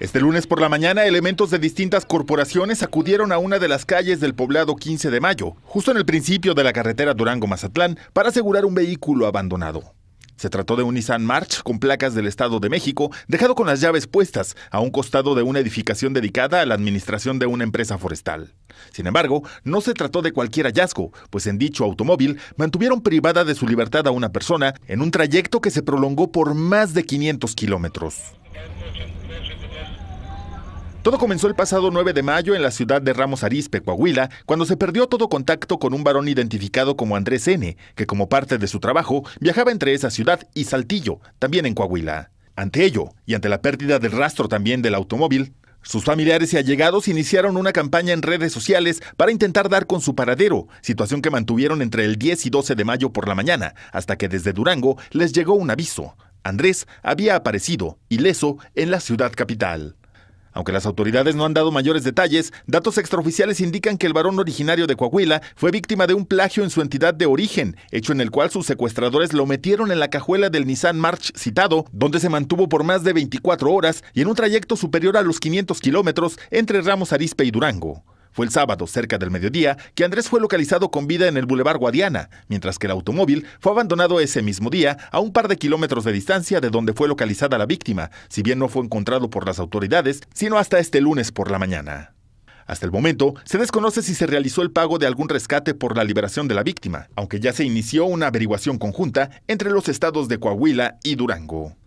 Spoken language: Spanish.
Este lunes por la mañana, elementos de distintas corporaciones acudieron a una de las calles del poblado 15 de mayo, justo en el principio de la carretera Durango-Mazatlán, para asegurar un vehículo abandonado. Se trató de un Nissan March con placas del Estado de México, dejado con las llaves puestas a un costado de una edificación dedicada a la administración de una empresa forestal. Sin embargo, no se trató de cualquier hallazgo, pues en dicho automóvil mantuvieron privada de su libertad a una persona en un trayecto que se prolongó por más de 500 kilómetros. Todo comenzó el pasado 9 de mayo en la ciudad de Ramos Arizpe, Coahuila, cuando se perdió todo contacto con un varón identificado como Andrés N., que como parte de su trabajo viajaba entre esa ciudad y Saltillo, también en Coahuila. Ante ello, y ante la pérdida del rastro también del automóvil, sus familiares y allegados iniciaron una campaña en redes sociales para intentar dar con su paradero, situación que mantuvieron entre el 10 y 12 de mayo por la mañana, hasta que desde Durango les llegó un aviso. Andrés había aparecido, ileso, en la ciudad capital. Aunque las autoridades no han dado mayores detalles, datos extraoficiales indican que el varón originario de Coahuila fue víctima de un plagio en su entidad de origen, hecho en el cual sus secuestradores lo metieron en la cajuela del Nissan March citado, donde se mantuvo por más de 24 horas y en un trayecto superior a los 500 kilómetros entre Ramos Arispe y Durango. Fue el sábado, cerca del mediodía, que Andrés fue localizado con vida en el Boulevard Guadiana, mientras que el automóvil fue abandonado ese mismo día a un par de kilómetros de distancia de donde fue localizada la víctima, si bien no fue encontrado por las autoridades, sino hasta este lunes por la mañana. Hasta el momento, se desconoce si se realizó el pago de algún rescate por la liberación de la víctima, aunque ya se inició una averiguación conjunta entre los estados de Coahuila y Durango.